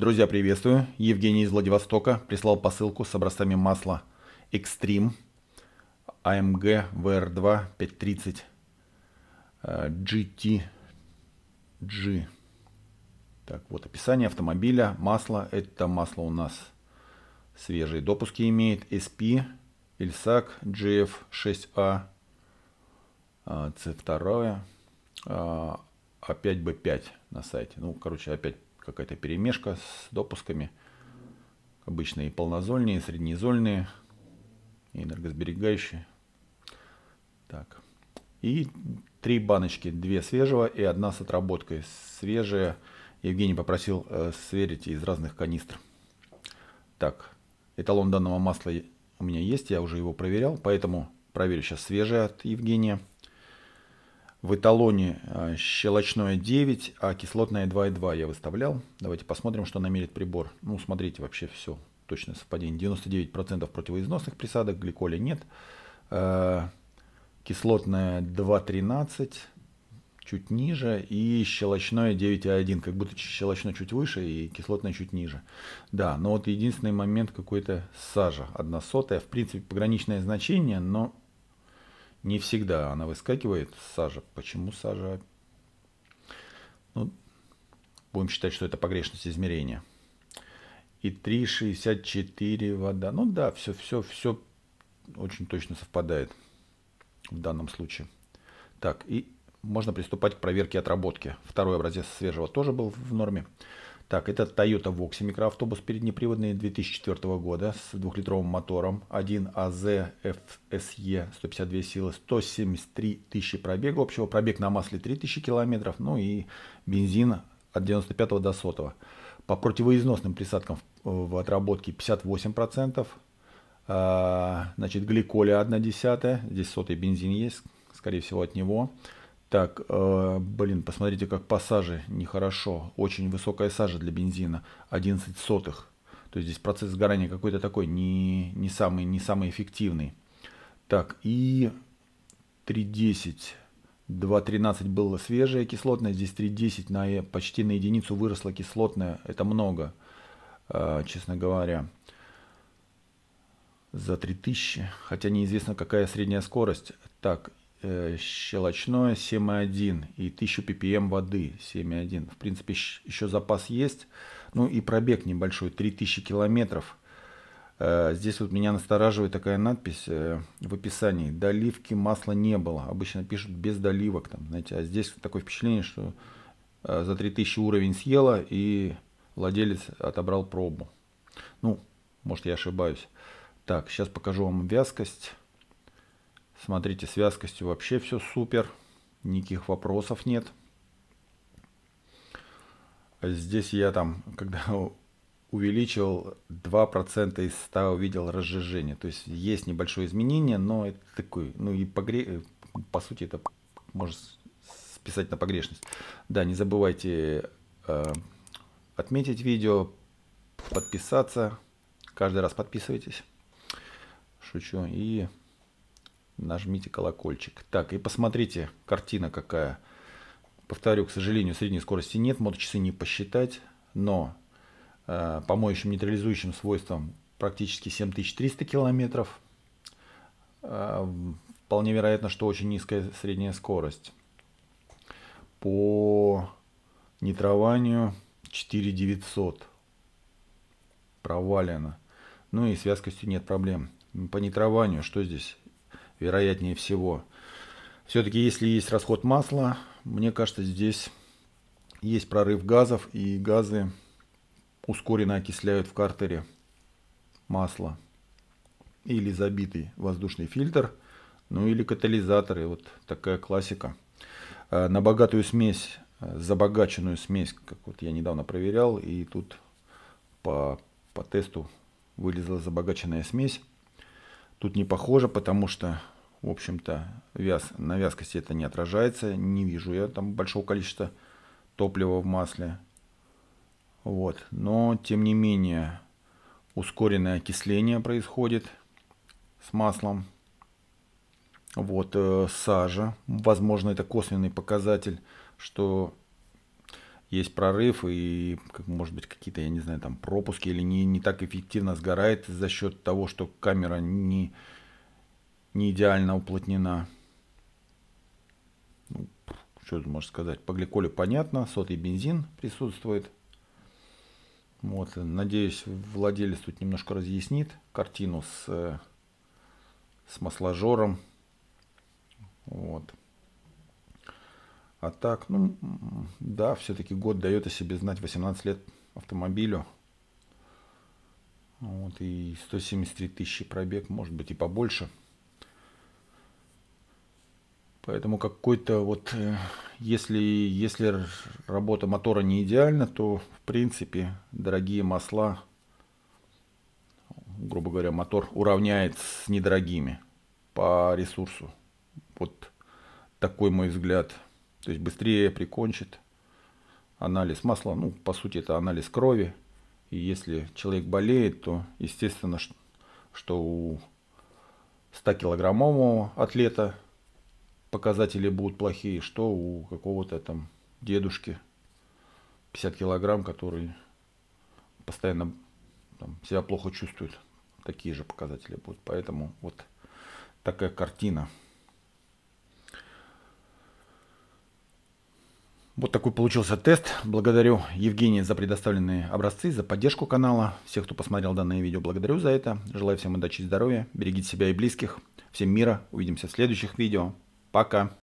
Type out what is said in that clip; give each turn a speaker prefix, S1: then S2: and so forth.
S1: Друзья, приветствую. Евгений из Владивостока прислал посылку с образцами масла Extreme AMG VR2 530 GTG. Так, вот описание автомобиля. Масло. Это масло у нас свежие допуски имеет. SP, Ilsac GF6A, c 2 опять А5B5 на сайте. Ну, короче, опять какая-то перемешка с допусками. обычно и полнозольные, и среднезольные и энергосберегающие. Так. И три баночки, две свежего и одна с отработкой. Свежая Евгений попросил э, сверить из разных канистр. Так, эталон данного масла у меня есть, я уже его проверял, поэтому проверю сейчас свежее от Евгения. В эталоне а, щелочное 9, а кислотное 2,2 я выставлял. Давайте посмотрим, что намерит прибор. Ну, смотрите, вообще все точное совпадение. 99% противоизносных присадок, гликоля нет. А, кислотное 2,13, чуть ниже. И щелочное 9,1, как будто щелочное чуть выше и кислотное чуть ниже. Да, но вот единственный момент какой-то сажа, одна сотая. В принципе, пограничное значение, но не всегда она выскакивает. Сажа. Почему сажа? Ну, будем считать, что это погрешность измерения. И 3,64 вода. Ну да, все, все, все очень точно совпадает в данном случае. Так, и можно приступать к проверке отработки. Второй образец свежего тоже был в норме. Так, это Toyota Voxy микроавтобус переднеприводный 2004 года с двухлитровым мотором. 1 АЗ FSE 152 силы, 173 тысячи пробега общего. Пробег на масле 3000 километров, ну и бензин от 95 до 100. По противоизносным присадкам в, в отработке 58%. А, значит, гликоля 1 десятая. Здесь сотый бензин есть, скорее всего, от него. Так, э, блин, посмотрите, как по саже нехорошо. Очень высокая сажа для бензина, 11 сотых. То есть здесь процесс сгорания какой-то такой, не, не, самый, не самый эффективный. Так, и 3.10. 2.13 было свежая кислотная, здесь 3.10 на, почти на единицу выросла кислотная. Это много, э, честно говоря. За 3000, хотя неизвестно какая средняя скорость. Так, Э, щелочное 7,1 и 1000 ppm воды 7,1. В принципе, еще запас есть. Ну и пробег небольшой, 3000 километров. Э, здесь вот меня настораживает такая надпись э, в описании. Доливки масла не было. Обычно пишут без доливок. Там, знаете, а здесь такое впечатление, что за 3000 уровень съела и владелец отобрал пробу. Ну, может я ошибаюсь. Так, сейчас покажу вам вязкость. Смотрите, с вязкостью вообще все супер. Никаких вопросов нет. Здесь я там, когда увеличил 2% из 100, увидел разжижение. То есть есть небольшое изменение, но это такой, ну и погре... по сути это можно списать на погрешность. Да, не забывайте э, отметить видео, подписаться. Каждый раз подписывайтесь. Шучу. И нажмите колокольчик. Так, и посмотрите, картина какая. Повторю, к сожалению, средней скорости нет, моточасы не посчитать, но э, по моющим нейтрализующим свойствам практически 7300 километров. Э, вполне вероятно, что очень низкая средняя скорость. По нитрованию 4900 провалено. Ну и с вязкостью нет проблем. По нитрованию что здесь? вероятнее всего. Все-таки, если есть расход масла, мне кажется, здесь есть прорыв газов, и газы ускоренно окисляют в картере масло или забитый воздушный фильтр, ну или катализаторы, вот такая классика. А, на богатую смесь, а, забогаченную смесь, как вот я недавно проверял, и тут по, по тесту вылезла забогаченная смесь. Тут не похоже, потому что, в общем-то, вяз, на вязкости это не отражается. Не вижу я там большого количества топлива в масле. Вот. Но, тем не менее, ускоренное окисление происходит с маслом. Вот э, сажа. Возможно, это косвенный показатель, что есть прорыв и, может быть, какие-то, я не знаю, там пропуски или не, не так эффективно сгорает за счет того, что камера не, не идеально уплотнена. Ну, что тут можно сказать? По гликоле понятно, сотый бензин присутствует. Вот, надеюсь, владелец тут немножко разъяснит картину с, э, с масложором. Вот. А так, ну, да, все-таки год дает о себе знать, 18 лет автомобилю. Вот, и 173 тысячи пробег, может быть, и побольше. Поэтому какой-то вот, э, если, если работа мотора не идеальна, то, в принципе, дорогие масла, грубо говоря, мотор уравняет с недорогими по ресурсу. Вот такой мой взгляд – то есть быстрее прикончит анализ масла. Ну, по сути, это анализ крови. И если человек болеет, то, естественно, что у 100-килограммового атлета показатели будут плохие, что у какого-то там дедушки 50 килограмм, который постоянно там, себя плохо чувствует. Такие же показатели будут. Поэтому вот такая картина. Вот такой получился тест. Благодарю Евгения за предоставленные образцы, за поддержку канала. Всех, кто посмотрел данное видео, благодарю за это. Желаю всем удачи и здоровья. Берегите себя и близких. Всем мира. Увидимся в следующих видео. Пока.